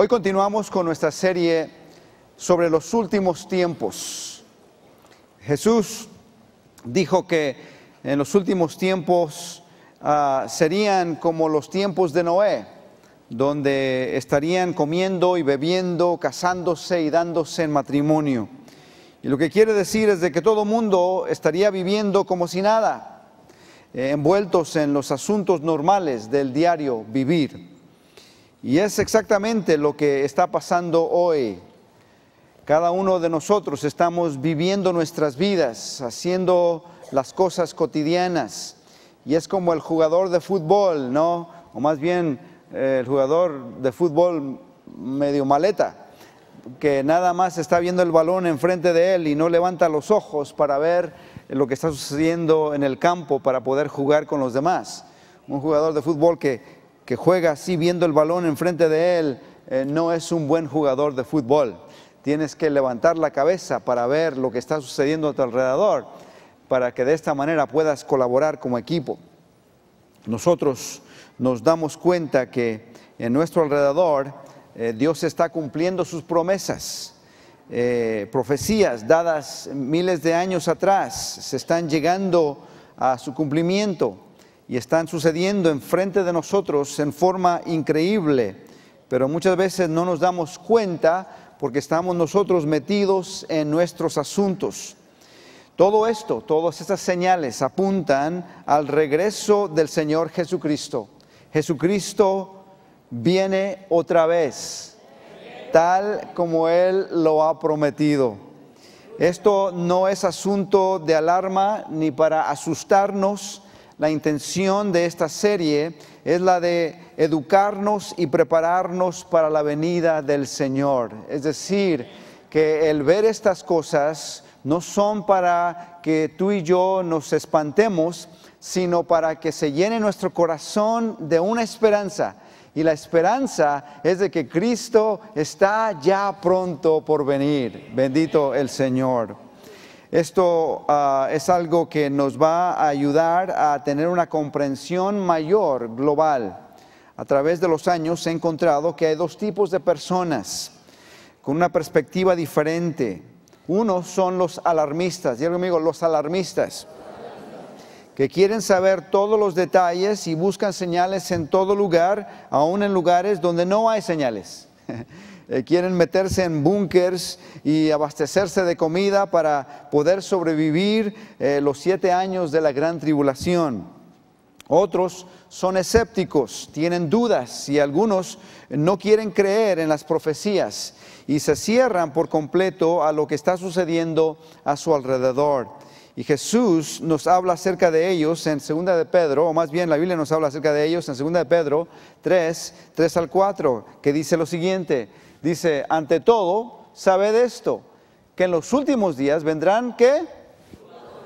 Hoy continuamos con nuestra serie sobre los últimos tiempos. Jesús dijo que en los últimos tiempos ah, serían como los tiempos de Noé, donde estarían comiendo y bebiendo, casándose y dándose en matrimonio. Y lo que quiere decir es de que todo mundo estaría viviendo como si nada, eh, envueltos en los asuntos normales del diario vivir. Y es exactamente lo que está pasando hoy. Cada uno de nosotros estamos viviendo nuestras vidas, haciendo las cosas cotidianas. Y es como el jugador de fútbol, ¿no? O más bien eh, el jugador de fútbol medio maleta, que nada más está viendo el balón enfrente de él y no levanta los ojos para ver lo que está sucediendo en el campo para poder jugar con los demás. Un jugador de fútbol que que juega así viendo el balón enfrente de él eh, no es un buen jugador de fútbol. Tienes que levantar la cabeza para ver lo que está sucediendo a tu alrededor, para que de esta manera puedas colaborar como equipo. Nosotros nos damos cuenta que en nuestro alrededor eh, Dios está cumpliendo sus promesas. Eh, profecías dadas miles de años atrás se están llegando a su cumplimiento y están sucediendo enfrente de nosotros en forma increíble, pero muchas veces no nos damos cuenta porque estamos nosotros metidos en nuestros asuntos. Todo esto, todas estas señales apuntan al regreso del Señor Jesucristo. Jesucristo viene otra vez, tal como Él lo ha prometido. Esto no es asunto de alarma ni para asustarnos, la intención de esta serie es la de educarnos y prepararnos para la venida del Señor. Es decir, que el ver estas cosas no son para que tú y yo nos espantemos, sino para que se llene nuestro corazón de una esperanza. Y la esperanza es de que Cristo está ya pronto por venir. Bendito el Señor. Esto ah, es algo que nos va a ayudar a tener una comprensión mayor global. A través de los años he encontrado que hay dos tipos de personas con una perspectiva diferente. Uno son los alarmistas, y amigo, los alarmistas, que quieren saber todos los detalles y buscan señales en todo lugar, aún en lugares donde no hay señales. Eh, quieren meterse en búnkers y abastecerse de comida para poder sobrevivir eh, los siete años de la gran tribulación. Otros son escépticos, tienen dudas y algunos no quieren creer en las profecías y se cierran por completo a lo que está sucediendo a su alrededor. Y Jesús nos habla acerca de ellos en Segunda de Pedro, o más bien la Biblia nos habla acerca de ellos en Segunda de Pedro 3, 3 al 4, que dice lo siguiente. Dice, ante todo, sabed esto, que en los últimos días vendrán que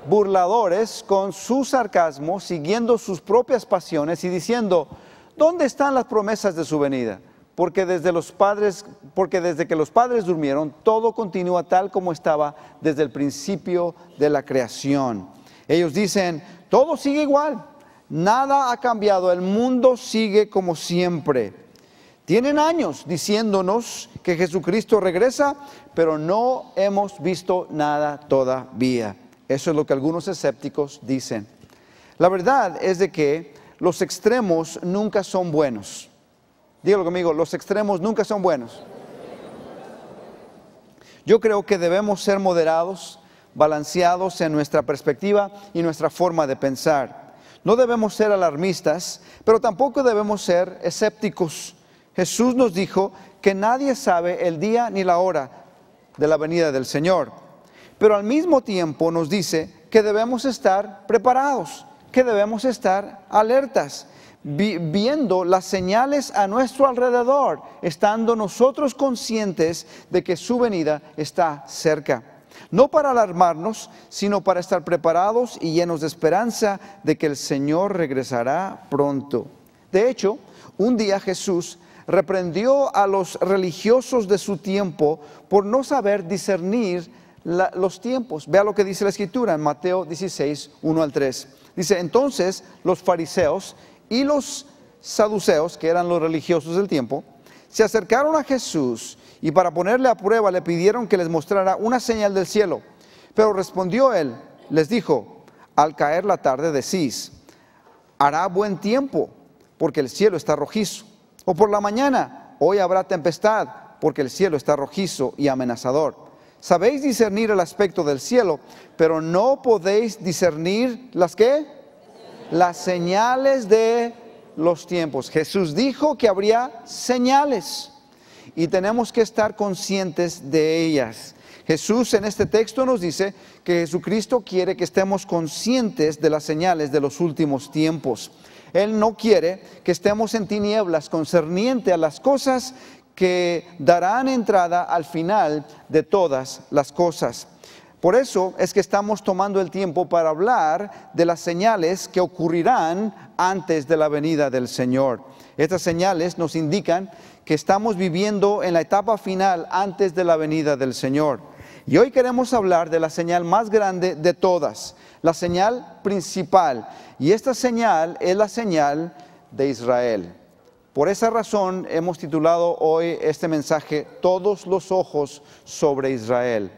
burladores con su sarcasmo, siguiendo sus propias pasiones y diciendo, ¿dónde están las promesas de su venida? Porque desde, los padres, porque desde que los padres durmieron, todo continúa tal como estaba desde el principio de la creación. Ellos dicen, todo sigue igual, nada ha cambiado, el mundo sigue como siempre. Tienen años diciéndonos que Jesucristo regresa, pero no hemos visto nada todavía. Eso es lo que algunos escépticos dicen. La verdad es de que los extremos nunca son buenos. Dígalo conmigo, los extremos nunca son buenos. Yo creo que debemos ser moderados, balanceados en nuestra perspectiva y nuestra forma de pensar. No debemos ser alarmistas, pero tampoco debemos ser escépticos Jesús nos dijo que nadie sabe el día ni la hora de la venida del Señor. Pero al mismo tiempo nos dice que debemos estar preparados, que debemos estar alertas, viendo las señales a nuestro alrededor, estando nosotros conscientes de que su venida está cerca. No para alarmarnos, sino para estar preparados y llenos de esperanza de que el Señor regresará pronto. De hecho, un día Jesús reprendió a los religiosos de su tiempo por no saber discernir los tiempos. Vea lo que dice la escritura en Mateo 16, 1 al 3. Dice, entonces los fariseos y los saduceos, que eran los religiosos del tiempo, se acercaron a Jesús y para ponerle a prueba le pidieron que les mostrara una señal del cielo. Pero respondió él, les dijo, al caer la tarde decís, hará buen tiempo, porque el cielo está rojizo. O por la mañana, hoy habrá tempestad, porque el cielo está rojizo y amenazador. Sabéis discernir el aspecto del cielo, pero no podéis discernir las qué? Las señales de los tiempos. Jesús dijo que habría señales y tenemos que estar conscientes de ellas. Jesús en este texto nos dice que Jesucristo quiere que estemos conscientes de las señales de los últimos tiempos. Él no quiere que estemos en tinieblas concerniente a las cosas que darán entrada al final de todas las cosas. Por eso es que estamos tomando el tiempo para hablar de las señales que ocurrirán antes de la venida del Señor. Estas señales nos indican que estamos viviendo en la etapa final antes de la venida del Señor. Y hoy queremos hablar de la señal más grande de todas, la señal principal. Y esta señal es la señal de Israel. Por esa razón hemos titulado hoy este mensaje Todos los ojos sobre Israel.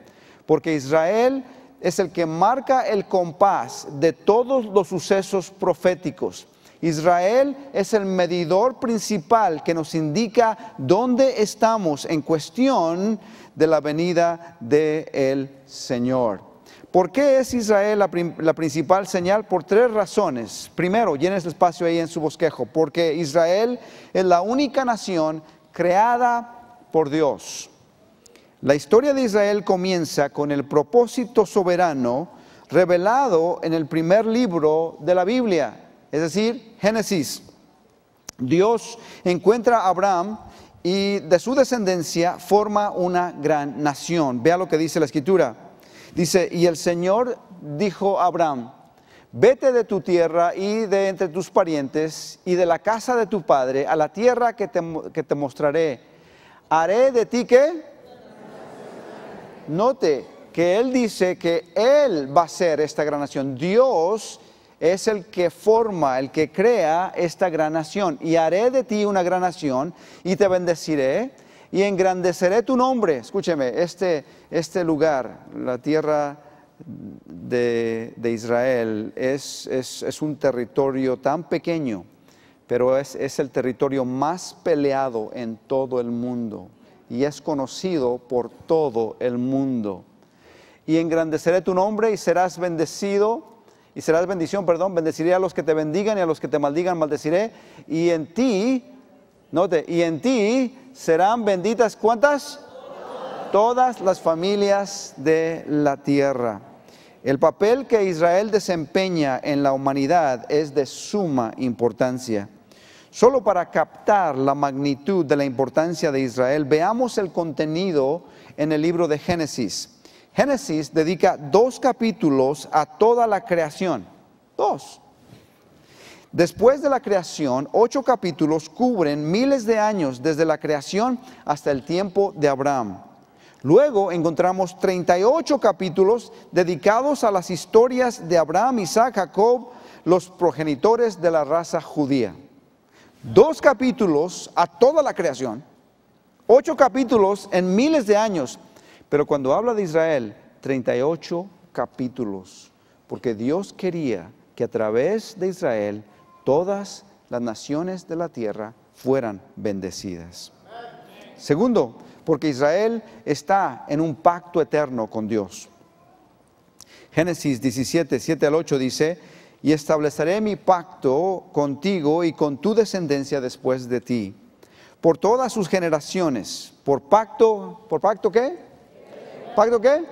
Porque Israel es el que marca el compás de todos los sucesos proféticos. Israel es el medidor principal que nos indica dónde estamos en cuestión de la venida del Señor. ¿Por qué es Israel la, principal señal? Por tres razones. Primero, llenes el espacio ahí en su bosquejo, porque Israel es la única nación creada por Dios. La historia de Israel comienza con el propósito soberano revelado en el primer libro de la Biblia, es decir, Génesis. Dios encuentra a Abraham y de su descendencia forma una gran nación. Vea lo que dice la escritura. Dice, y el Señor dijo a Abraham, vete de tu tierra y de entre tus parientes y de la casa de tu padre a la tierra que te, mostraré. Haré de ti ¿qué? Note que Él dice que Él va a ser esta gran nación. Dios es el que forma, el que crea esta gran nación. Y haré de ti una gran nación y te bendeciré y engrandeceré tu nombre. Escúcheme, este este lugar, la tierra de, Israel, es, un territorio tan pequeño, pero es, es el territorio más peleado en todo el mundo y es conocido por todo el mundo. Y engrandeceré tu nombre y serás bendecido y serás bendición, perdón, bendeciré a los que te bendigan y a los que te maldigan maldeciré, y en ti, note, y en ti serán benditas cuántas? todas las familias de la tierra. El papel que Israel desempeña en la humanidad es de suma importancia. Solo para captar la magnitud de la importancia de Israel, veamos el contenido en el libro de Génesis. Génesis dedica dos capítulos a toda la creación. Dos. Después de la creación, ocho capítulos cubren miles de años desde la creación hasta el tiempo de Abraham. Luego encontramos 38 capítulos dedicados a las historias de Abraham, Isaac, Jacob, los progenitores de la raza judía. Dos capítulos a toda la creación, ocho capítulos en miles de años, pero cuando habla de Israel, 38 capítulos, porque Dios quería que a través de Israel todas las naciones de la tierra fueran bendecidas. Segundo, porque Israel está en un pacto eterno con Dios. Génesis 17, 7 al 8 dice, y estableceré mi pacto contigo y con tu descendencia después de ti, por todas sus generaciones, por pacto, ¿por pacto qué? ¿Pacto qué?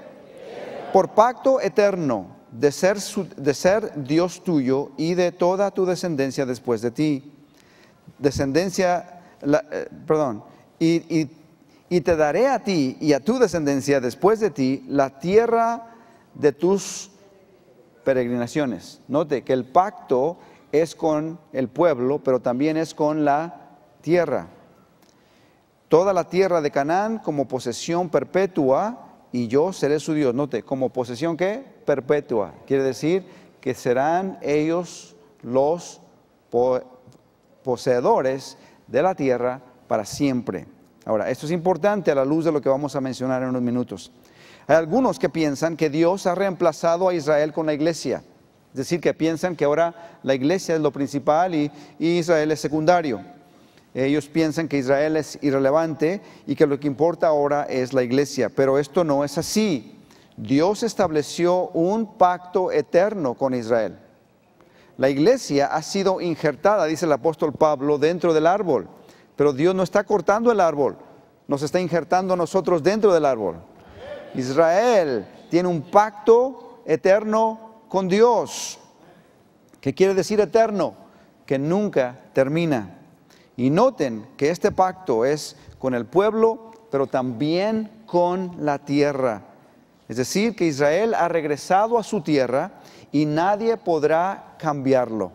Por pacto eterno de ser, de ser Dios tuyo y de toda tu descendencia después de ti. Descendencia, eh, perdón, y, y y te daré a ti y a tu descendencia después de ti la tierra de tus peregrinaciones. Note que el pacto es con el pueblo, pero también es con la tierra. Toda la tierra de Canaán como posesión perpetua y yo seré su Dios. Note, como posesión que perpetua. Quiere decir que serán ellos los poseedores de la tierra para siempre. Ahora, esto es importante a la luz de lo que vamos a mencionar en unos minutos. Hay algunos que piensan que Dios ha reemplazado a Israel con la iglesia. Es decir, que piensan que ahora la iglesia es lo principal y, Israel es secundario. Ellos piensan que Israel es irrelevante y que lo que importa ahora es la iglesia. Pero esto no es así. Dios estableció un pacto eterno con Israel. La iglesia ha sido injertada, dice el apóstol Pablo, dentro del árbol. Pero Dios no está cortando el árbol, nos está injertando a nosotros dentro del árbol. Israel tiene un pacto eterno con Dios. ¿Qué quiere decir eterno? Que nunca termina. Y noten que este pacto es con el pueblo, pero también con la tierra. Es decir, que Israel ha regresado a su tierra y nadie podrá cambiarlo.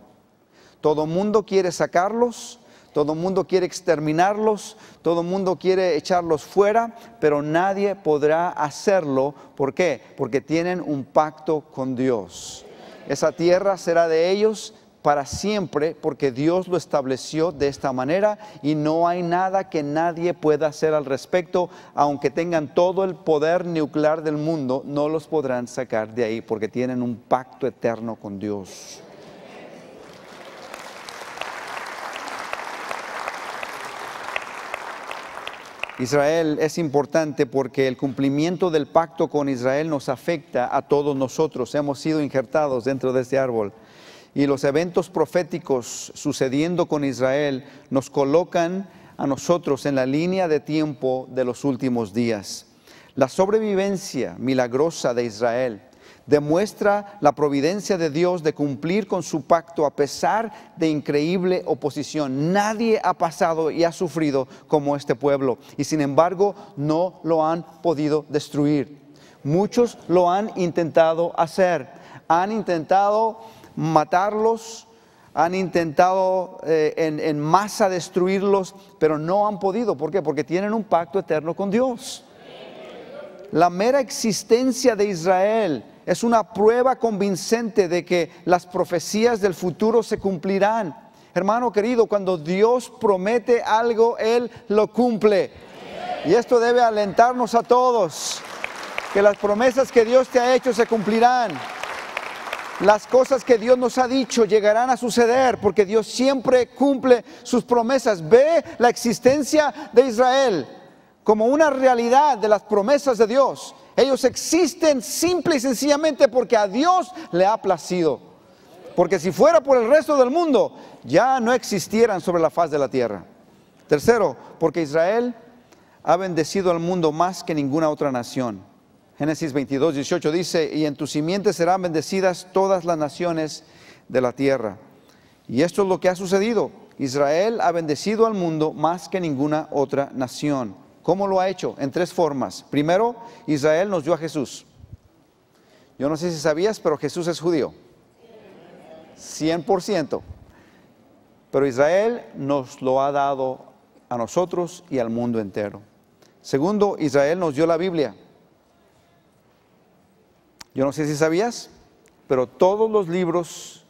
Todo mundo quiere sacarlos, todo el mundo quiere exterminarlos, todo el mundo quiere echarlos fuera, pero nadie podrá hacerlo. ¿Por qué? Porque tienen un pacto con Dios. Esa tierra será de ellos para siempre porque Dios lo estableció de esta manera y no hay nada que nadie pueda hacer al respecto, aunque tengan todo el poder nuclear del mundo, no los podrán sacar de ahí porque tienen un pacto eterno con Dios. Israel es importante porque el cumplimiento del pacto con Israel nos afecta a todos nosotros. Hemos sido injertados dentro de este árbol. Y los eventos proféticos sucediendo con Israel nos colocan a nosotros en la línea de tiempo de los últimos días. La sobrevivencia milagrosa de Israel demuestra la providencia de Dios de cumplir con su pacto a pesar de increíble oposición. Nadie ha pasado y ha sufrido como este pueblo y sin embargo no lo han podido destruir. Muchos lo han intentado hacer, han intentado matarlos, han intentado eh, en, en masa destruirlos, pero no han podido. ¿Por qué? Porque tienen un pacto eterno con Dios. La mera existencia de Israel es una prueba convincente de que las profecías del futuro se cumplirán. Hermano querido, cuando Dios promete algo, Él lo cumple. Y esto debe alentarnos a todos, que las promesas que Dios te ha hecho se cumplirán. Las cosas que Dios nos ha dicho llegarán a suceder porque Dios siempre cumple sus promesas. Ve la existencia de Israel como una realidad de las promesas de Dios. Ellos existen simple y sencillamente porque a Dios le ha placido. Porque si fuera por el resto del mundo, ya no existieran sobre la faz de la tierra. Tercero, porque Israel ha bendecido al mundo más que ninguna otra nación. Génesis 22, 18 dice, y en tu simiente serán bendecidas todas las naciones de la tierra. Y esto es lo que ha sucedido. Israel ha bendecido al mundo más que ninguna otra nación. ¿Cómo lo ha hecho? En tres formas. Primero, Israel nos dio a Jesús. Yo no sé si sabías, pero Jesús es judío. 100%. Pero Israel nos lo ha dado a nosotros y al mundo entero. Segundo, Israel nos dio la Biblia. Yo no sé si sabías, pero todos los libros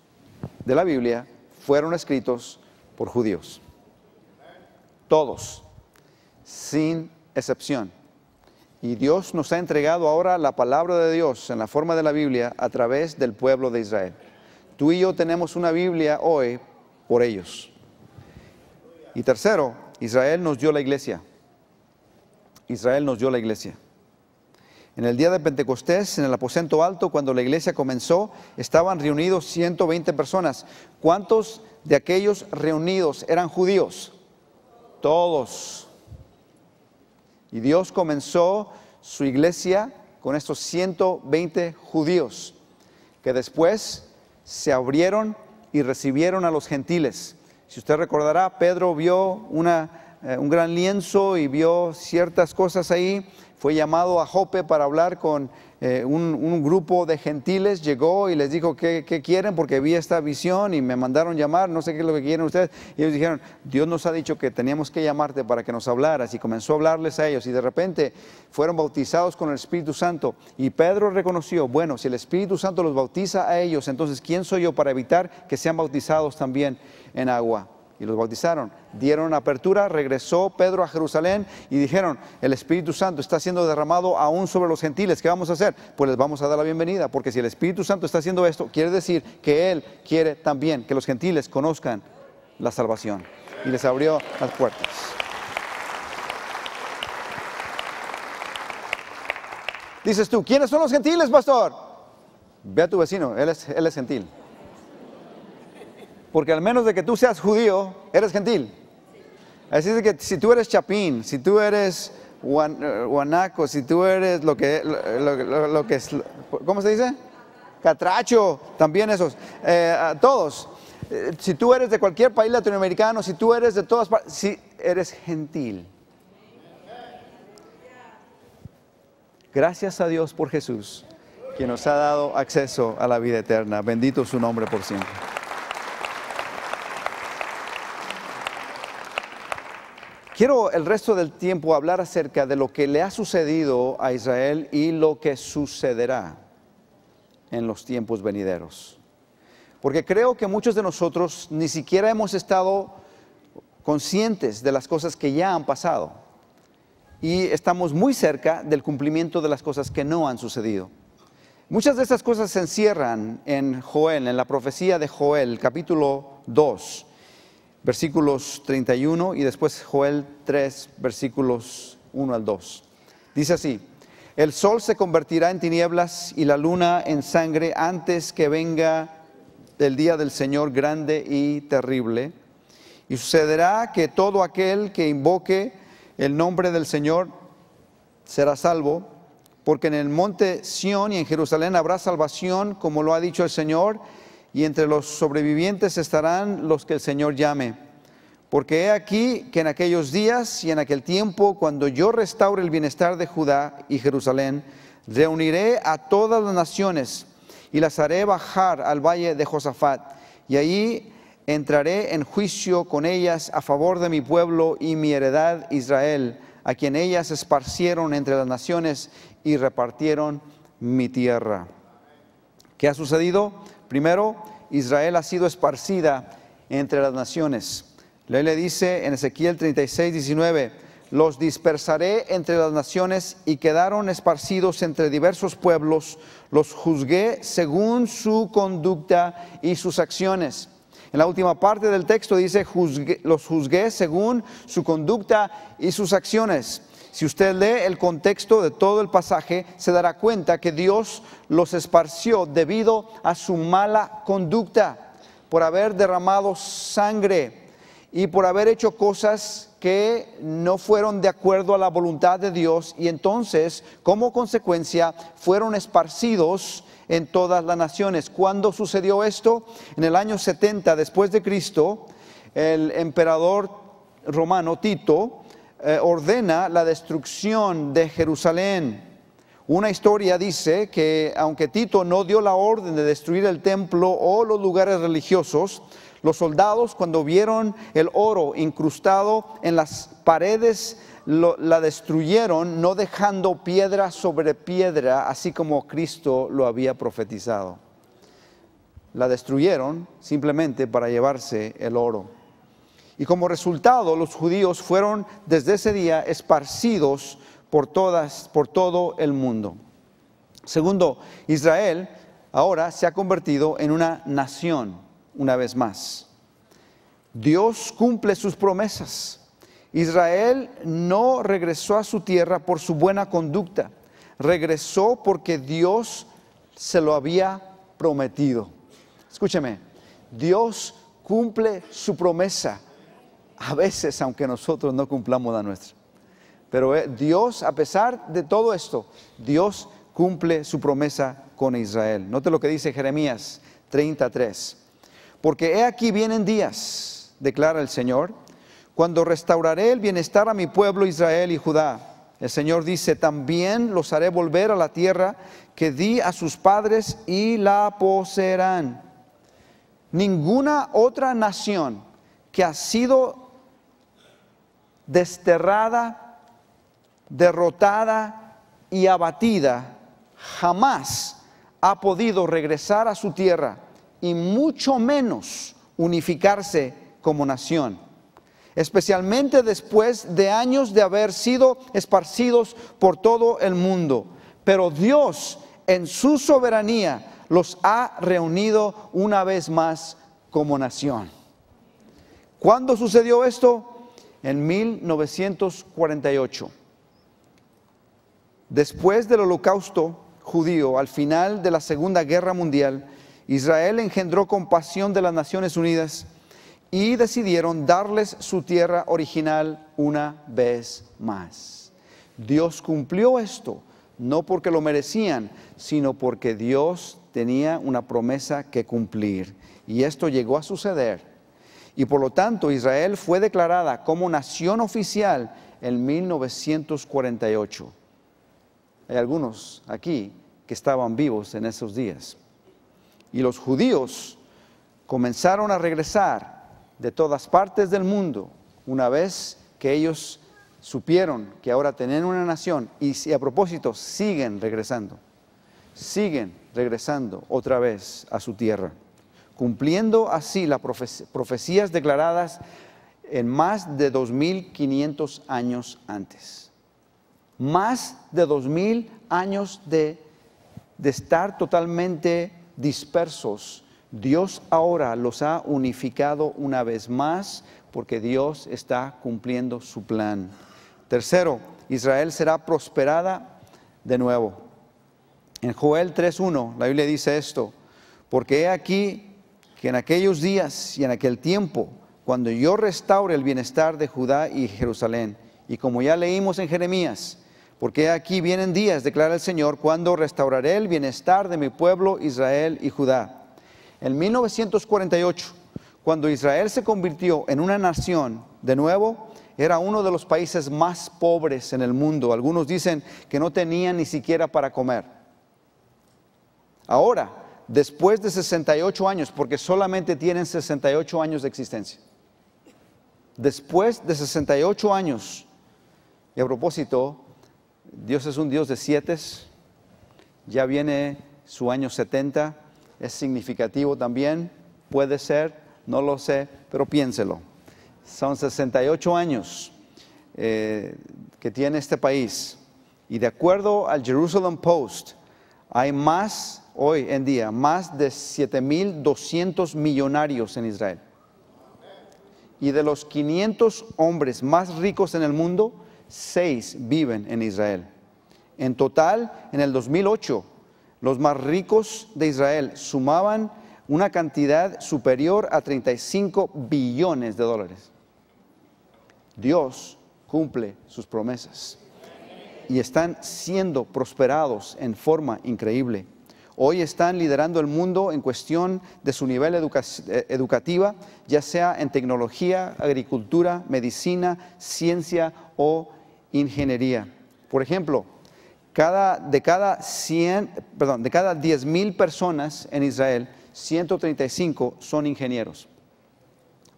de la Biblia fueron escritos por judíos. Todos sin excepción. Y Dios nos ha entregado ahora la palabra de Dios en la forma de la Biblia a través del pueblo de Israel. Tú y yo tenemos una Biblia hoy por ellos. Y tercero, Israel nos dio la iglesia. Israel nos dio la iglesia. En el día de Pentecostés, en el aposento alto, cuando la iglesia comenzó, estaban reunidos 120 personas. ¿Cuántos de aquellos reunidos eran judíos? Todos. Y Dios comenzó su iglesia con estos 120 judíos, que después se abrieron y recibieron a los gentiles. Si usted recordará, Pedro vio una, eh, un gran lienzo y vio ciertas cosas ahí fue llamado a Jope para hablar con eh, un, grupo de gentiles, llegó y les dijo, ¿qué, ¿qué, quieren? Porque vi esta visión y me mandaron llamar, no sé qué es lo que quieren ustedes. Y ellos dijeron, Dios nos ha dicho que teníamos que llamarte para que nos hablaras. Y comenzó a hablarles a ellos y de repente fueron bautizados con el Espíritu Santo. Y Pedro reconoció, bueno, si el Espíritu Santo los bautiza a ellos, entonces ¿quién soy yo para evitar que sean bautizados también en agua? y los bautizaron. Dieron apertura, regresó Pedro a Jerusalén y dijeron, el Espíritu Santo está siendo derramado aún sobre los gentiles, ¿qué vamos a hacer? Pues les vamos a dar la bienvenida, porque si el Espíritu Santo está haciendo esto, quiere decir que Él quiere también que los gentiles conozcan la salvación. Y les abrió las puertas. Dices tú, ¿quiénes son los gentiles, pastor? Ve a tu vecino, él es, él es gentil. Porque al menos de que tú seas judío, eres gentil. Así es que si tú eres chapín, si tú eres guanaco, eh, si tú eres lo que, lo, que es, ¿cómo se dice? Catracho, también esos, eh, todos. Eh, si tú eres de cualquier país latinoamericano, si tú eres de todas partes, si eres gentil. Gracias a Dios por Jesús, que nos ha dado acceso a la vida eterna. Bendito su nombre por siempre. Quiero el resto del tiempo hablar acerca de lo que le ha sucedido a Israel y lo que sucederá en los tiempos venideros. Porque creo que muchos de nosotros ni siquiera hemos estado conscientes de las cosas que ya han pasado y estamos muy cerca del cumplimiento de las cosas que no han sucedido. Muchas de estas cosas se encierran en Joel, en la profecía de Joel, capítulo 2, versículos 31 y después Joel 3, versículos 1 al 2. Dice así, el sol se convertirá en tinieblas y la luna en sangre antes que venga el día del Señor grande y terrible. Y sucederá que todo aquel que invoque el nombre del Señor será salvo, porque en el monte Sión y en Jerusalén habrá salvación, como lo ha dicho el Señor, y entre los sobrevivientes estarán los que el Señor llame. Porque he aquí que en aquellos días y en aquel tiempo, cuando yo restaure el bienestar de Judá y Jerusalén, reuniré a todas las naciones y las haré bajar al valle de Josafat, y allí entraré en juicio con ellas a favor de mi pueblo y mi heredad Israel, a quien ellas esparcieron entre las naciones y repartieron mi tierra. ¿Qué ha sucedido? Primero, Israel ha sido esparcida entre las naciones. Ley le dice en Ezequiel 36, 19, los dispersaré entre las naciones y quedaron esparcidos entre diversos pueblos, los juzgué según su conducta y sus acciones. En la última parte del texto dice, los juzgué según su conducta y sus acciones. Si usted lee el contexto de todo el pasaje, se dará cuenta que Dios los esparció debido a su mala conducta, por haber derramado sangre y por haber hecho cosas que no fueron de acuerdo a la voluntad de Dios y entonces, como consecuencia, fueron esparcidos en todas las naciones. ¿Cuándo sucedió esto? En el año 70 después de Cristo, el emperador romano Tito eh, ordena la destrucción de Jerusalén. Una historia dice que aunque Tito no dio la orden de destruir el templo o los lugares religiosos, los soldados cuando vieron el oro incrustado en las paredes la destruyeron, no dejando piedra sobre piedra, así como Cristo lo había profetizado. La destruyeron simplemente para llevarse el oro. Y como resultado, los judíos fueron desde ese día esparcidos por, todas, por todo el mundo. Segundo, Israel ahora se ha convertido en una nación una vez más. Dios cumple sus promesas. Israel no regresó a su tierra por su buena conducta, regresó porque Dios se lo había prometido. Escúcheme, Dios cumple su promesa a veces aunque nosotros no cumplamos la nuestra. Pero eh, Dios, a pesar de todo esto, Dios cumple su promesa con Israel. Note lo que dice Jeremías 33. Porque he aquí vienen días, declara el Señor, cuando restauraré el bienestar a mi pueblo Israel y Judá. El Señor dice, también los haré volver a la tierra que di a sus padres y la poseerán. Ninguna otra nación que ha sido desterrada, derrotada y abatida, jamás ha podido regresar a su tierra y mucho menos unificarse como nación, especialmente después de años de haber sido esparcidos por todo el mundo. Pero Dios en su soberanía los ha reunido una vez más como nación. ¿Cuándo sucedió esto? en 1948. Después del holocausto judío, al final de la Segunda Guerra Mundial, Israel engendró compasión de las Naciones Unidas y decidieron darles su tierra original una vez más. Dios cumplió esto, no porque lo merecían, sino porque Dios tenía una promesa que cumplir. Y esto llegó a suceder y por lo tanto Israel fue declarada como nación oficial en 1948. Hay algunos aquí que estaban vivos en esos días. Y los judíos comenzaron a regresar de todas partes del mundo una vez que ellos supieron que ahora tenían una nación y a propósito siguen regresando, siguen regresando otra vez a su tierra cumpliendo así las profecías declaradas en más de 2.500 años antes. Más de 2.000 años de, de estar totalmente dispersos. Dios ahora los ha unificado una vez más porque Dios está cumpliendo su plan. Tercero, Israel será prosperada de nuevo. En Joel 3.1 la Biblia dice esto, porque he aquí que en aquellos días y en aquel tiempo, cuando yo restaure el bienestar de Judá y Jerusalén, y como ya leímos en Jeremías, porque aquí vienen días, declara el Señor, cuando restauraré el bienestar de mi pueblo Israel y Judá. En 1948, cuando Israel se convirtió en una nación de nuevo, era uno de los países más pobres en el mundo. Algunos dicen que no tenía ni siquiera para comer. Ahora, después de 68 años, porque solamente tienen 68 años de existencia. Después de 68 años, y a propósito, Dios es un Dios de siete, ya viene su año 70, es significativo también, puede ser, no lo sé, pero piénselo. Son 68 años eh, que tiene este país y de acuerdo al Jerusalem Post, hay más hoy en día más de 7.200 millonarios en Israel. Y de los 500 hombres más ricos en el mundo, 6 viven en Israel. En total, en el 2008, los más ricos de Israel sumaban una cantidad superior a 35 billones de dólares. Dios cumple sus promesas y están siendo prosperados en forma increíble. Hoy están liderando el mundo en cuestión de su nivel eh, educativo, ya sea en tecnología, agricultura, medicina, ciencia o ingeniería. Por ejemplo, de cada 100, de cada 10.000 personas en Israel, 135 son ingenieros.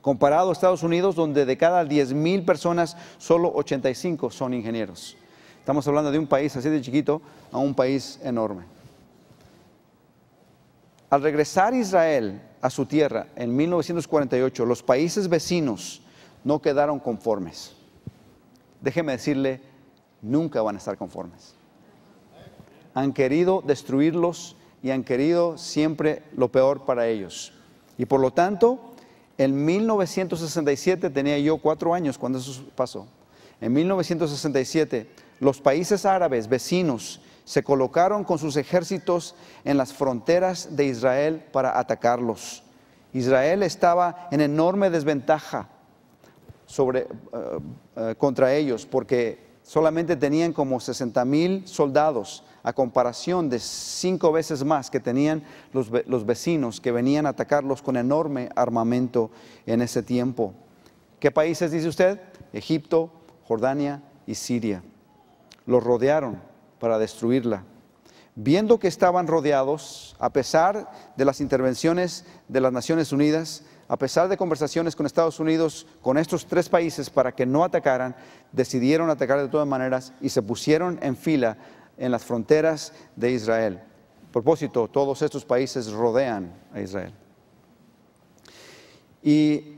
Comparado a Estados Unidos, donde de cada 10.000 personas, solo 85 son ingenieros. Estamos hablando de un país así de chiquito a un país enorme. Al regresar Israel a su tierra en 1948, los países vecinos no quedaron conformes. Déjeme decirle, nunca van a estar conformes. Han querido destruirlos y han querido siempre lo peor para ellos. Y por lo tanto, en 1967 tenía yo cuatro años cuando eso pasó. En 1967, los países árabes vecinos se colocaron con sus ejércitos en las fronteras de Israel para atacarlos. Israel estaba en enorme desventaja eh, eh, contra ellos porque solamente tenían como 60 mil soldados a comparación de cinco veces más que tenían los, los vecinos que venían a atacarlos con enorme armamento en ese tiempo. ¿Qué países dice usted? Egipto, Jordania y Siria. Los rodearon para destruirla. Viendo que estaban rodeados, a pesar de las intervenciones de las Naciones Unidas, a pesar de conversaciones con Estados Unidos, con estos tres países para que no atacaran, decidieron atacar de todas maneras y se pusieron en fila en las fronteras de Israel. Propósito, todos estos países rodean a Israel. Y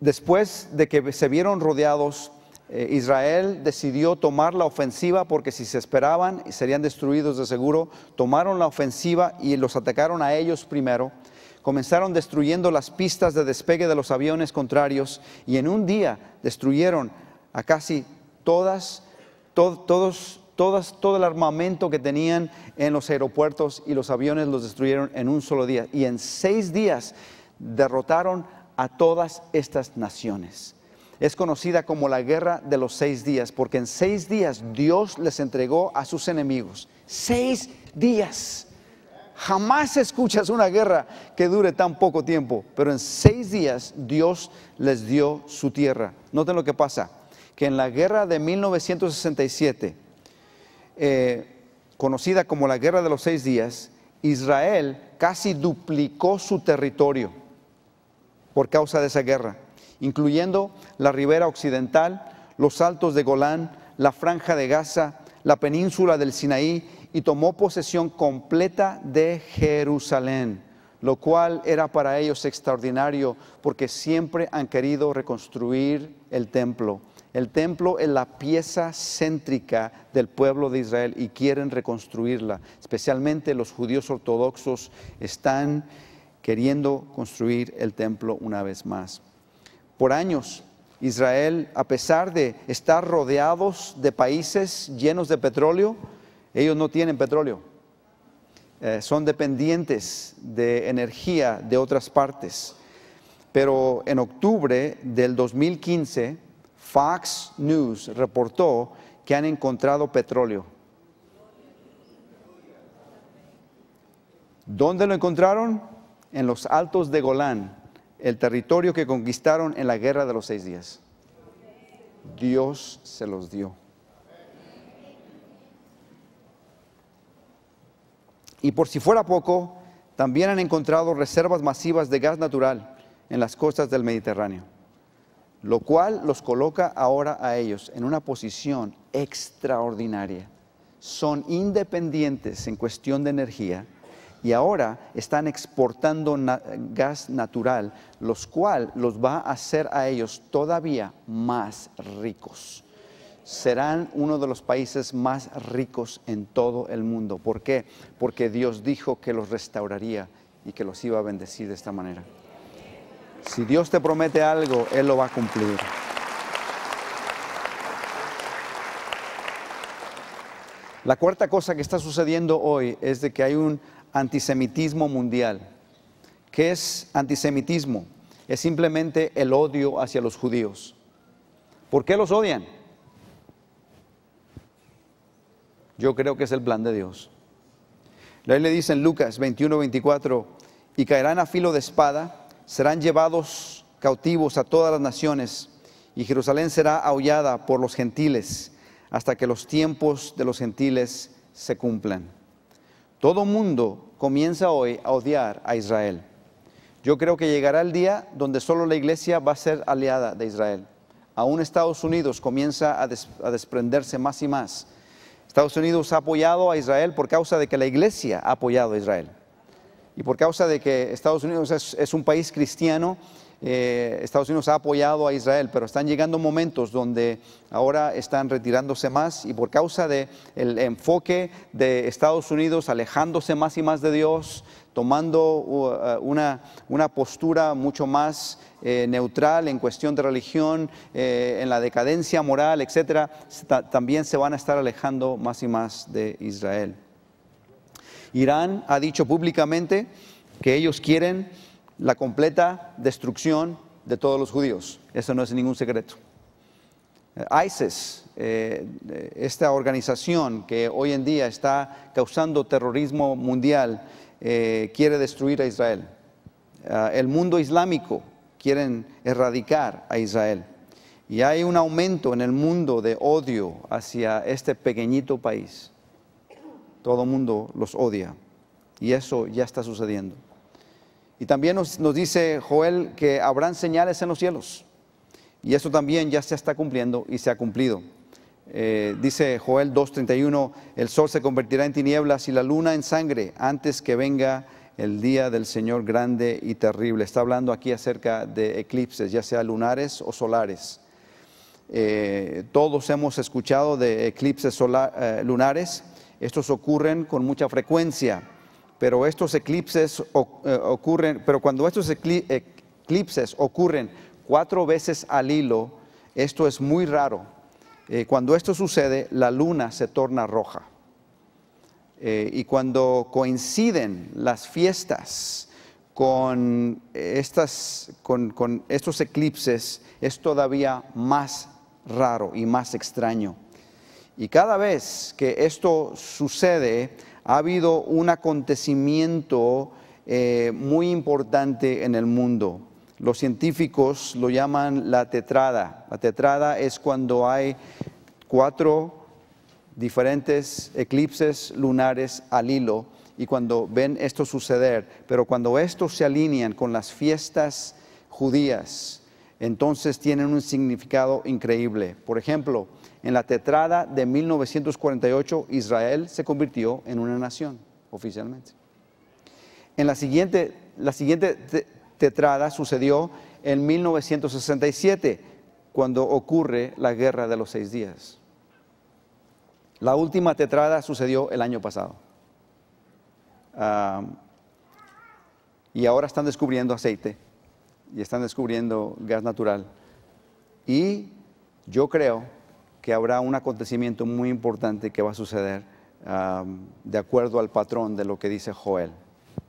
después de que se vieron rodeados, eh, Israel decidió tomar la ofensiva porque si se esperaban serían destruidos de seguro. Tomaron la ofensiva y los atacaron a ellos primero. Comenzaron destruyendo las pistas de despegue de los aviones contrarios y en un día destruyeron a casi todas, todo el armamento que tenían en los aeropuertos y los aviones los destruyeron en un solo día. Y en seis días derrotaron a todas estas naciones es conocida como la guerra de los seis días, porque en seis días Dios les entregó a sus enemigos. Seis días. Jamás escuchas una guerra que dure tan poco tiempo, pero en seis días Dios les dio su tierra. Noten lo que pasa, que en la guerra de 1967, eh, conocida como la guerra de los seis días, Israel casi duplicó su territorio por causa de esa guerra incluyendo la ribera occidental, los altos de Golán, la franja de Gaza, la península del Sinaí, y tomó posesión completa de Jerusalén, lo cual era para ellos extraordinario, porque siempre han querido reconstruir el templo. El templo es la pieza céntrica del pueblo de Israel y quieren reconstruirla. Especialmente los judíos ortodoxos están queriendo construir el templo una vez más por años. Israel, a pesar de estar rodeados de países llenos de petróleo, ellos no tienen petróleo. Eh, son dependientes de energía de otras partes. Pero en octubre del 2015, Fox News reportó que han encontrado petróleo. ¿Dónde lo encontraron? En los altos de Golán, el territorio que conquistaron en la guerra de los seis días. Dios se los dio. Y por si fuera poco, también han encontrado reservas masivas de gas natural en las costas del Mediterráneo, lo cual los coloca ahora a ellos en una posición extraordinaria. Son independientes en cuestión de energía y ahora están exportando gas natural, los cual los va a hacer a ellos todavía más ricos. Serán uno de los países más ricos en todo el mundo. ¿Por qué? Porque Dios dijo que los restauraría y que los iba a bendecir de esta manera. Si Dios te promete algo, Él lo va a cumplir. La cuarta cosa que está sucediendo hoy es de que hay un antisemitismo mundial. ¿Qué es antisemitismo? Es simplemente el odio hacia los judíos. ¿Por qué los odian? Yo creo que es el plan de Dios. le dice en Lucas 21, 24, y caerán a filo de espada, serán llevados cautivos a todas las naciones, y Jerusalén será aullada por los gentiles, hasta que los tiempos de los gentiles se cumplan. Todo mundo comienza hoy a odiar a Israel. Yo creo que llegará el día donde solo la iglesia va a ser aliada de Israel. Aún Estados Unidos comienza a, desprenderse más y más. Estados Unidos ha apoyado a Israel por causa de que la iglesia ha apoyado a Israel. Y por causa de que Estados Unidos es un país cristiano, eh, Estados Unidos ha apoyado a Israel, pero están llegando momentos donde ahora están retirándose más y por causa del enfoque de Estados Unidos alejándose más y más de Dios, tomando uh, uh, una, postura mucho más eh, neutral en cuestión de religión, eh, en la decadencia moral, etcétera, también se van a estar alejando más y más de Israel. Irán ha dicho públicamente que ellos quieren la completa destrucción de todos los judíos. Eso no es ningún secreto. ISIS, eh, eh, esta organización que hoy en día está causando terrorismo mundial, eh, quiere destruir a Israel. el mundo islámico quieren erradicar a Israel. Y hay un aumento en el mundo de odio hacia este pequeñito país. Todo el mundo los odia. Y eso ya está sucediendo. Y también nos, dice Joel que habrán señales en los cielos. Y eso también ya se está cumpliendo y se ha cumplido. Eh, dice Joel 2.31, el sol se convertirá en tinieblas y la luna en sangre antes que venga el día del Señor grande y terrible. Está hablando aquí acerca de eclipses, ya sea lunares o solares. Eh, todos hemos escuchado de eclipses eh, lunares. Estos ocurren con mucha frecuencia pero estos eclipses eh, ocurren, pero cuando estos eclipses ocurren cuatro veces al hilo, esto es muy raro. Eh, cuando esto sucede, la luna se torna roja. Eh, y cuando coinciden las fiestas con, con estos eclipses, es todavía más raro y más extraño. Y cada vez que esto sucede, ha habido un acontecimiento eh, muy importante en el mundo. Los científicos lo llaman la tetrada. La tetrada es cuando hay cuatro diferentes eclipses lunares al hilo y cuando ven esto suceder, pero cuando estos se alinean con las fiestas judías, entonces tienen un significado increíble. Por ejemplo, en la tetrada de 1948, Israel se convirtió en una nación oficialmente. En la siguiente, la siguiente tetrada sucedió en 1967, cuando ocurre la Guerra de los Seis Días. La última tetrada sucedió el año pasado. y ahora están descubriendo aceite y están descubriendo gas natural. Y yo creo que habrá un acontecimiento muy importante que va a suceder de acuerdo al patrón de lo que dice Joel.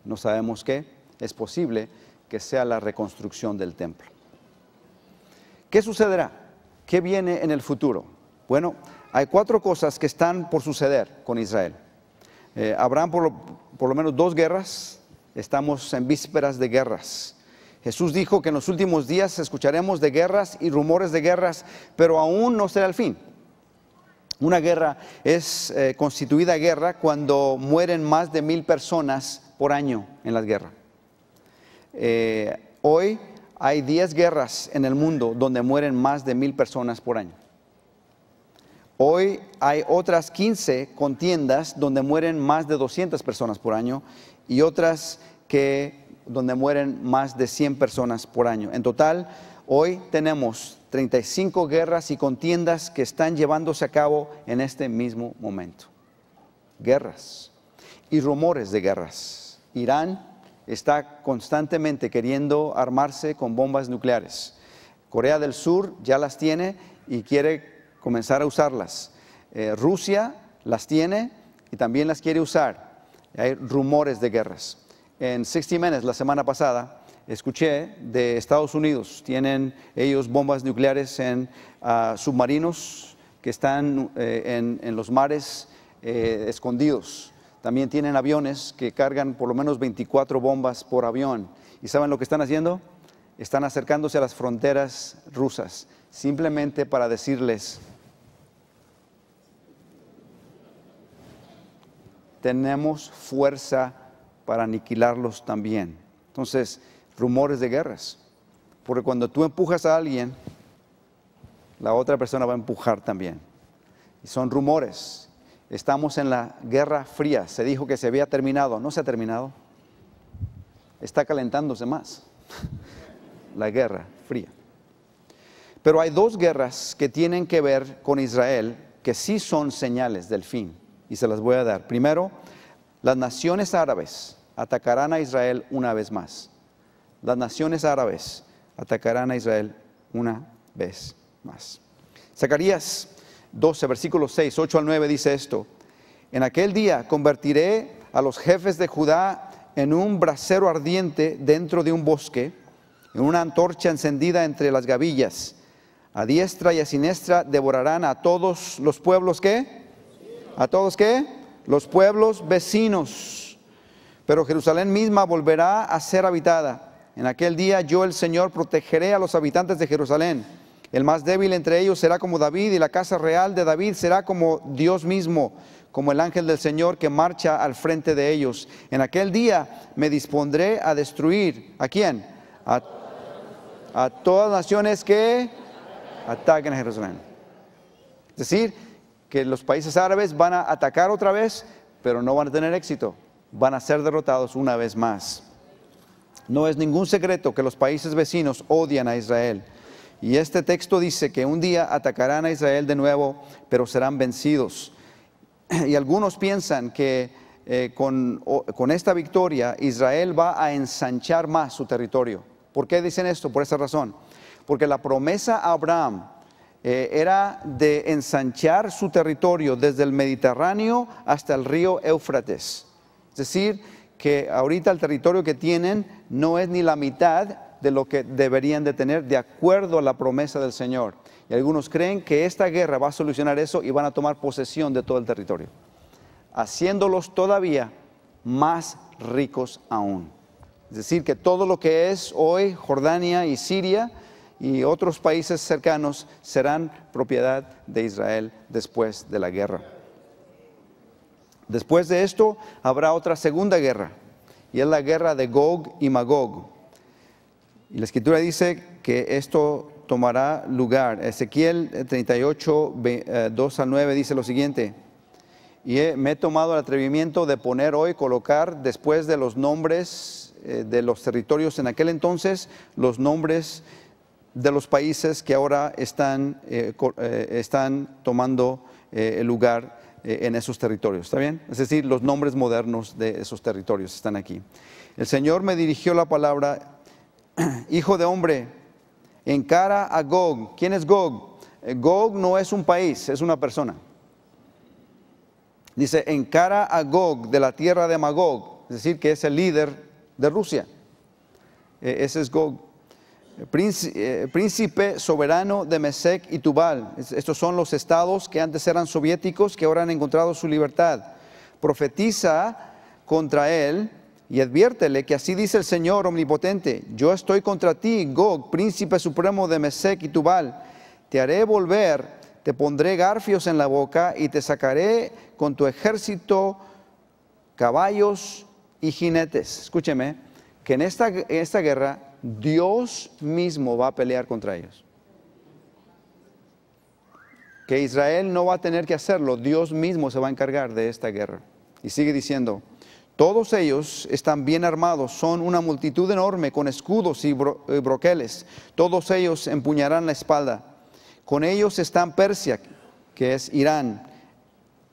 No sabemos qué, es posible que sea la reconstrucción del templo. ¿Qué sucederá? ¿Qué viene en el futuro? Bueno, hay cuatro cosas que están por suceder con Israel. Eh, habrán por lo menos dos guerras, estamos en vísperas de guerras. Jesús dijo que en los últimos días escucharemos de guerras y rumores de guerras, pero aún no será el fin. Una guerra es eh, constituida guerra cuando mueren más de mil personas por año en las guerras. Eh, hoy hay 10 guerras en el mundo donde mueren más de mil personas por año. Hoy hay otras 15 contiendas donde mueren más de 200 personas por año y otras que donde mueren más de 100 personas por año. En total, hoy tenemos 35 guerras y contiendas que están llevándose a cabo en este mismo momento. Guerras y rumores de guerras. Irán está constantemente queriendo armarse con bombas nucleares. Corea del Sur ya las tiene y quiere comenzar a usarlas. Eh, Rusia las tiene y también las quiere usar. Hay rumores de guerras en 60 Minutes la semana pasada, escuché de Estados Unidos. Tienen ellos bombas nucleares en ah, submarinos que están eh, en, los mares eh, escondidos. También tienen aviones que cargan por lo menos 24 bombas por avión. ¿Y saben lo que están haciendo? Están acercándose a las fronteras rusas, simplemente para decirles, tenemos fuerza para aniquilarlos también. Entonces, rumores de guerras. Porque cuando tú empujas a alguien, la otra persona va a empujar también. Y son rumores. Estamos en la guerra fría. Se dijo que se había terminado. No se ha terminado. Está calentándose más. la guerra fría. Pero hay dos guerras que tienen que ver con Israel que sí son señales del fin. Y se las voy a dar. Primero, las naciones árabes atacarán a Israel una vez más. Las naciones árabes atacarán a Israel una vez más. Zacarías 12, versículos 6, 8 al 9 dice esto. En aquel día convertiré a los jefes de Judá en un brasero ardiente dentro de un bosque, en una antorcha encendida entre las gavillas. A diestra y a siniestra devorarán a todos los pueblos que, a todos que, los pueblos vecinos, pero Jerusalén misma volverá a ser habitada. En aquel día yo el Señor protegeré a los habitantes de Jerusalén. El más débil entre ellos será como David y la casa real de David será como Dios mismo, como el ángel del Señor que marcha al frente de ellos. En aquel día me dispondré a destruir a quién? A, a todas las naciones que ataquen a Jerusalén. Es decir, que los países árabes van a atacar otra vez, pero no van a tener éxito, van a ser derrotados una vez más. No es ningún secreto que los países vecinos odian a Israel. Y este texto dice que un día atacarán a Israel de nuevo, pero serán vencidos. Y algunos piensan que eh, con, con esta victoria Israel va a ensanchar más su territorio. ¿Por qué dicen esto? Por esa razón. Porque la promesa a Abraham eh, era de ensanchar su territorio desde el Mediterráneo hasta el río Éufrates. Es decir, que ahorita el territorio que tienen no es ni la mitad de lo que deberían de tener de acuerdo a la promesa del Señor. Y algunos creen que esta guerra va a solucionar eso y van a tomar posesión de todo el territorio, haciéndolos todavía más ricos aún. Es decir, que todo lo que es hoy Jordania y Siria, y otros países cercanos serán propiedad de Israel después de la guerra. Después de esto habrá otra segunda guerra, y es la guerra de Gog y Magog. Y la escritura dice que esto tomará lugar. Ezequiel 38, 2 eh, al 9 dice lo siguiente. Y me he tomado el atrevimiento de poner hoy, colocar después de los nombres eh, de los territorios en aquel entonces, los nombres de los países que ahora están, eh, eh, están tomando eh, el lugar en esos territorios, ¿está bien? Es decir, los nombres modernos de esos territorios están aquí. El Señor me dirigió la palabra, hijo de hombre, encara a Gog. ¿Quién es Gog? Gog no es un país, es una persona. Dice, encara a Gog de la tierra de Magog, es decir, que es el líder de Rusia. Ese es Gog. Eh, príncipe soberano de Mesec y Tubal. Estos son los estados que antes eran soviéticos, que ahora han encontrado su libertad. Profetiza contra él y adviértele que así dice el Señor omnipotente, yo estoy contra ti, Gog, príncipe supremo de Mesec y Tubal. Te haré volver, te pondré garfios en la boca y te sacaré con tu ejército caballos y jinetes. Escúcheme, que en esta, en esta guerra Dios mismo va a pelear contra ellos. Que Israel no va a tener que hacerlo, Dios mismo se va a encargar de esta guerra. Y sigue diciendo, todos ellos están bien armados, son una multitud enorme con escudos y, eh, broqueles. Todos ellos empuñarán la espalda. Con ellos están Persia, que es Irán,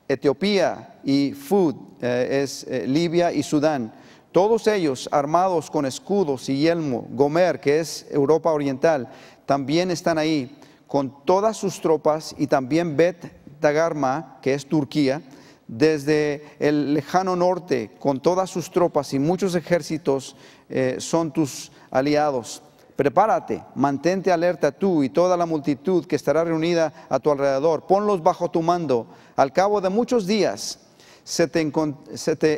Etiopía y Fud, eh, es eh, Libia y Sudán todos ellos armados con escudos y yelmo, Gomer, que es Europa Oriental, también están ahí, con todas sus tropas y también Bet Tagarma que es Turquía, desde el lejano norte, con todas sus tropas y muchos ejércitos, eh, son tus aliados. Prepárate, mantente alerta tú y toda la multitud que estará reunida a tu alrededor. Ponlos bajo tu mando. Al cabo de muchos días se te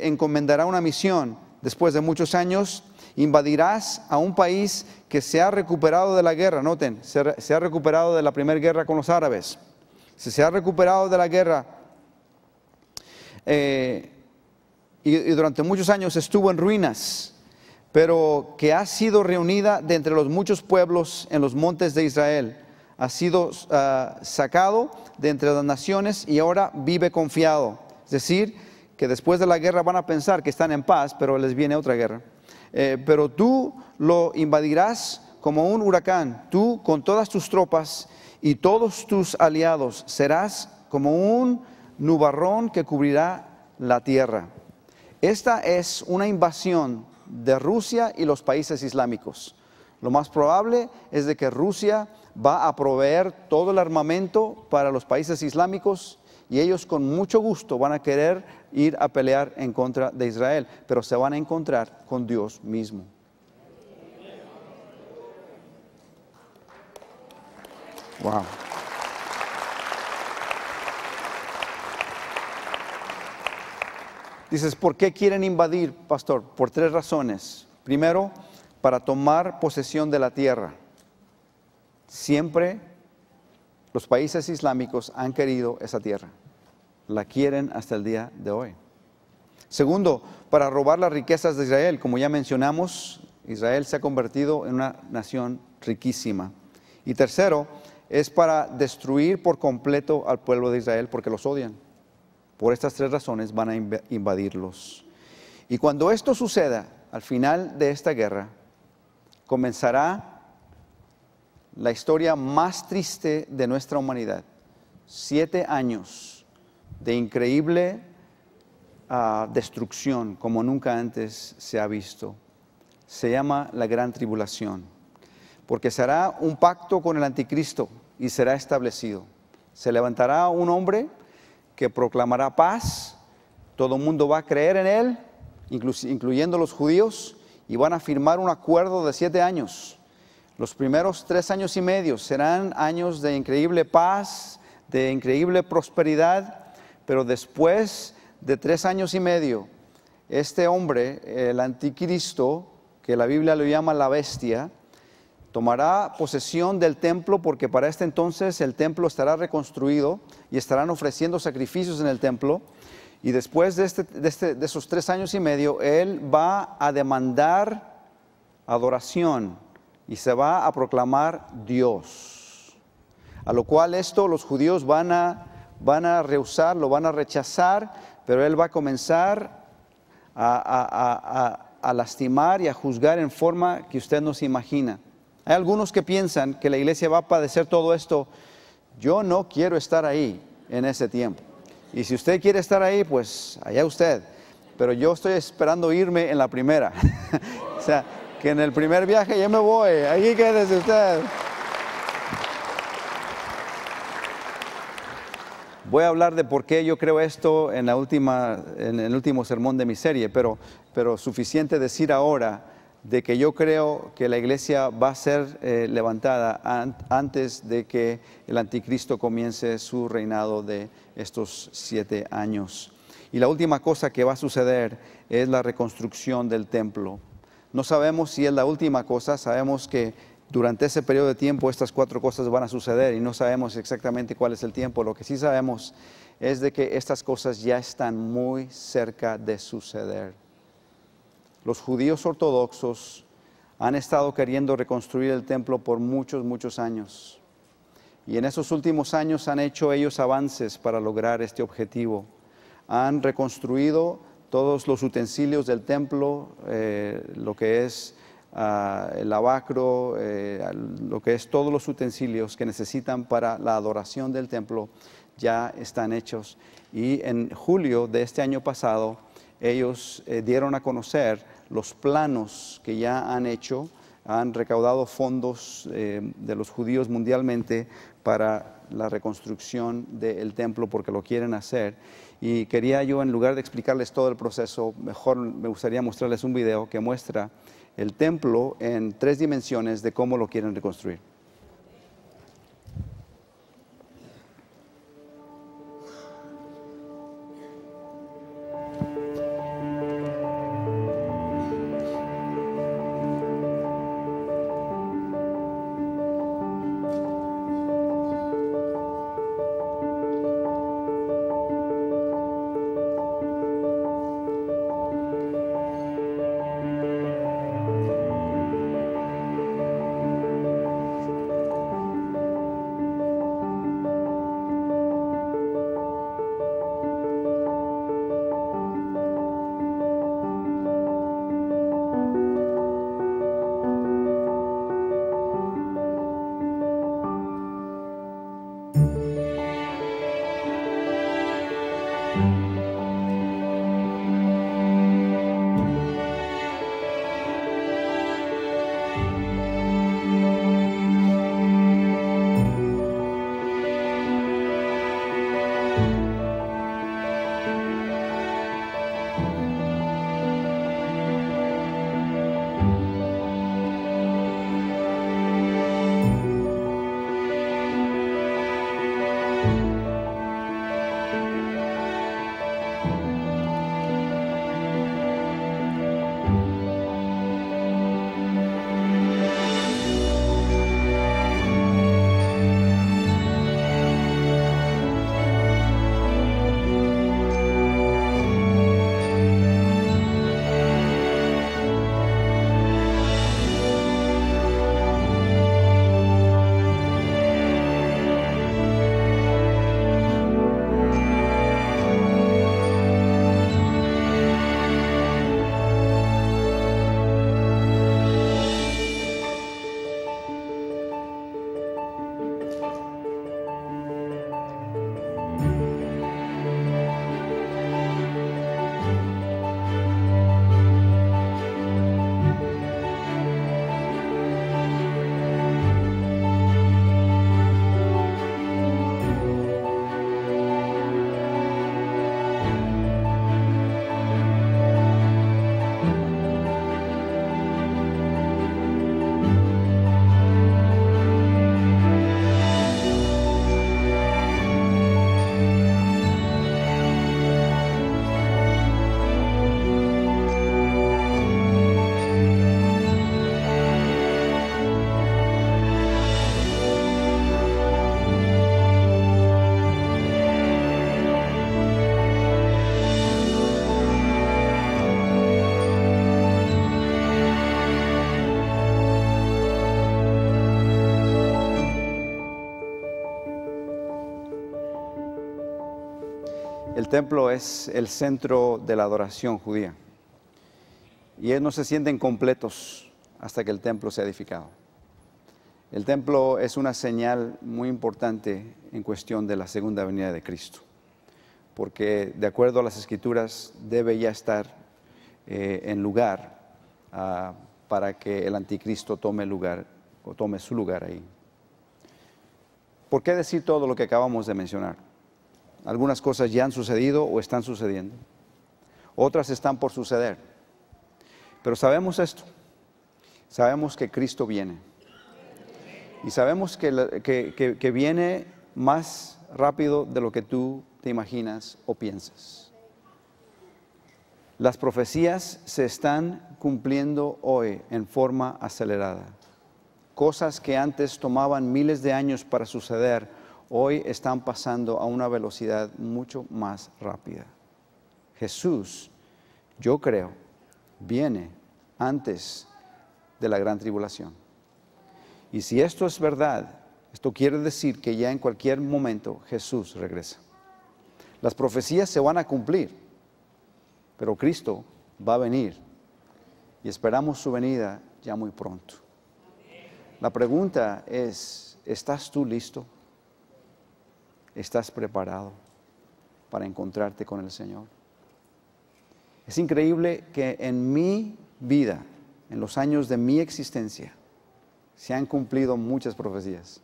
encomendará una misión después de muchos años, invadirás a un país que se ha recuperado de la guerra, noten, se, ha recuperado de la primera guerra con los árabes, se, se ha recuperado de la guerra eh, y, durante muchos años estuvo en ruinas, pero que ha sido reunida de entre los muchos pueblos en los montes de Israel ha sido ah, sacado de entre las naciones y ahora vive confiado. Es decir, que después de la guerra van a pensar que están en paz, pero les viene otra guerra. Eh, pero tú lo invadirás como un huracán, tú con todas tus tropas y todos tus aliados serás como un nubarrón que cubrirá la tierra. Esta es una invasión de Rusia y los países islámicos. Lo más probable es de que Rusia va a proveer todo el armamento para los países islámicos y ellos con mucho gusto van a querer ir a pelear en contra de Israel, pero se van a encontrar con Dios mismo. Wow. Dices, ¿por qué quieren invadir, pastor? Por tres razones. Primero, para tomar posesión de la tierra. Siempre los países islámicos han querido esa tierra. La quieren hasta el día de hoy. Segundo, para robar las riquezas de Israel. Como ya mencionamos, Israel se ha convertido en una nación riquísima. Y tercero, es para destruir por completo al pueblo de Israel porque los odian. Por estas tres razones van a invadirlos. Y cuando esto suceda, al final de esta guerra, comenzará la historia más triste de nuestra humanidad. Siete años de increíble ah, destrucción como nunca antes se ha visto. Se llama la gran tribulación, porque será un pacto con el anticristo y será establecido. Se levantará un hombre que proclamará paz, todo el mundo va a creer en él, incluyendo los judíos, y van a firmar un acuerdo de siete años los primeros tres años y medio serán años de increíble paz, de increíble prosperidad, pero después de tres años y medio, este hombre, el anticristo, que la Biblia lo llama la bestia, tomará posesión del templo porque para este entonces el templo estará reconstruido y estarán ofreciendo sacrificios en el templo. Y después de, este, este, esos tres años y medio, él va a demandar adoración y se va a proclamar Dios. A lo cual esto los judíos van a, van a rehusar, lo van a rechazar, pero él va a comenzar a, a lastimar y a juzgar en forma que usted no se imagina. Hay algunos que piensan que la iglesia va a padecer todo esto. Yo no quiero estar ahí en ese tiempo. Y si usted quiere estar ahí, pues allá usted. Pero yo estoy esperando irme en la primera. o sea, que en el primer viaje ya me voy. Ahí quédese usted. Voy a hablar de por qué yo creo esto en, la última, en el último sermón de mi serie, pero, pero suficiente decir ahora de que yo creo que la iglesia va a ser eh, levantada antes de que el anticristo comience su reinado de estos siete años. Y la última cosa que va a suceder es la reconstrucción del templo. No sabemos si es la última cosa, sabemos que durante ese periodo de tiempo estas cuatro cosas van a suceder y no sabemos exactamente cuál es el tiempo. Lo que sí sabemos es de que estas cosas ya están muy cerca de suceder. Los judíos ortodoxos han estado queriendo reconstruir el templo por muchos, muchos años. Y en esos últimos años han hecho ellos avances para lograr este objetivo. Han reconstruido todos los utensilios del templo, eh, lo que es ah, el lavacro, eh, lo que es todos los utensilios que necesitan para la adoración del templo, ya están hechos. Y en julio de este año pasado, ellos eh, dieron a conocer los planos que ya han hecho, han recaudado fondos de los judíos mundialmente para la reconstrucción del templo porque lo quieren hacer. Y quería yo, en lugar de explicarles todo el proceso, mejor me gustaría mostrarles un video que muestra el templo en tres dimensiones de cómo lo quieren reconstruir. templo es el centro de la adoración judía. Y ellos no se sienten completos hasta que el templo sea edificado. El templo es una señal muy importante en cuestión de la segunda venida de Cristo, porque de acuerdo a las escrituras debe ya estar eh, en lugar ah, para que el anticristo tome lugar o tome su lugar ahí. ¿Por qué decir todo lo que acabamos de mencionar? Algunas cosas ya han sucedido o están sucediendo. Otras están por suceder. Pero sabemos esto. Sabemos que Cristo viene. Y sabemos que, viene más rápido de lo que tú te imaginas o piensas. Las profecías se están cumpliendo hoy en forma acelerada. Cosas que antes tomaban miles de años para suceder, hoy están pasando a una velocidad mucho más rápida. Jesús, yo creo, viene antes de la gran tribulación. Y si esto es verdad, esto quiere decir que ya en cualquier momento Jesús regresa. Las profecías se van a cumplir, pero Cristo va a venir y esperamos su venida ya muy pronto. La pregunta es, ¿estás tú listo? estás preparado para encontrarte con el Señor. Es increíble que en mi vida, en los años de mi existencia, se han cumplido muchas profecías,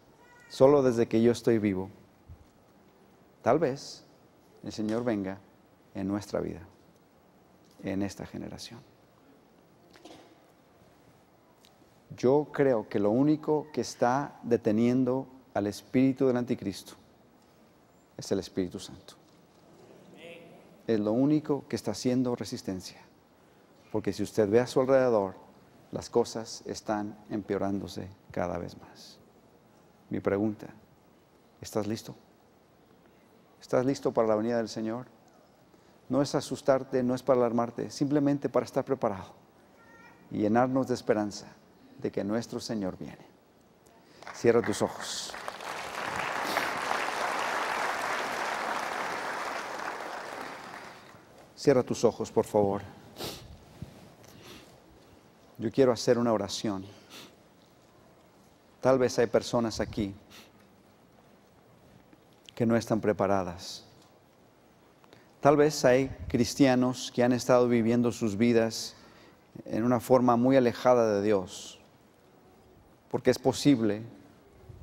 solo desde que yo estoy vivo. Tal vez el Señor venga en nuestra vida, en esta generación. Yo creo que lo único que está deteniendo al espíritu del anticristo es el Espíritu Santo. Es lo único que está haciendo resistencia. Porque si usted ve a su alrededor, las cosas están empeorándose cada vez más. Mi pregunta, ¿estás listo? ¿Estás listo para la venida del Señor? No es asustarte, no es para alarmarte, simplemente para estar preparado y llenarnos de esperanza de que nuestro Señor viene. Cierra tus ojos. Cierra tus ojos, por favor. Yo quiero hacer una oración. Tal vez hay personas aquí que no están preparadas. Tal vez hay cristianos que han estado viviendo sus vidas en una forma muy alejada de Dios, porque es posible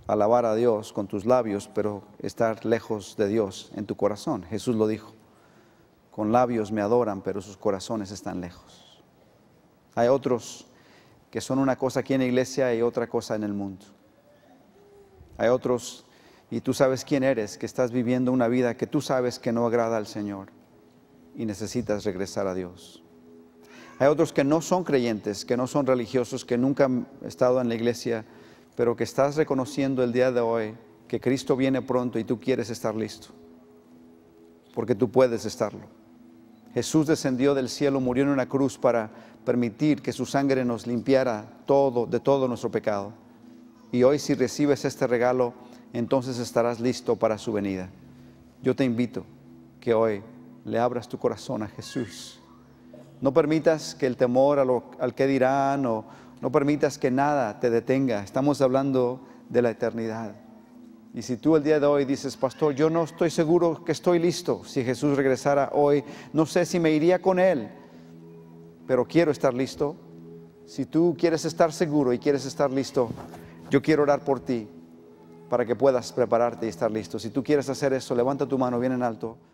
alabar a Dios con tus labios, pero estar lejos de Dios en tu corazón. Jesús lo dijo con labios me adoran, pero sus corazones están lejos. Hay otros que son una cosa aquí en la iglesia y otra cosa en el mundo. Hay otros, y tú sabes quién eres, que estás viviendo una vida que tú sabes que no agrada al Señor y necesitas regresar a Dios. Hay otros que no son creyentes, que no son religiosos, que nunca han estado en la iglesia, pero que estás reconociendo el día de hoy que Cristo viene pronto y tú quieres estar listo, porque tú puedes estarlo. Jesús descendió del cielo, murió en una cruz para permitir que su sangre nos limpiara todo, de todo nuestro pecado. Y hoy si recibes este regalo, entonces estarás listo para su venida. Yo te invito que hoy le abras tu corazón a Jesús. No permitas que el temor al que dirán o no permitas que nada te detenga. Estamos hablando de la eternidad. Y si tú el día de hoy dices, pastor, yo no estoy seguro que estoy listo, si Jesús regresara hoy, no sé si me iría con Él, pero quiero estar listo. Si tú quieres estar seguro y quieres estar listo, yo quiero orar por ti para que puedas prepararte y estar listo. Si tú quieres hacer eso, levanta tu mano bien en alto.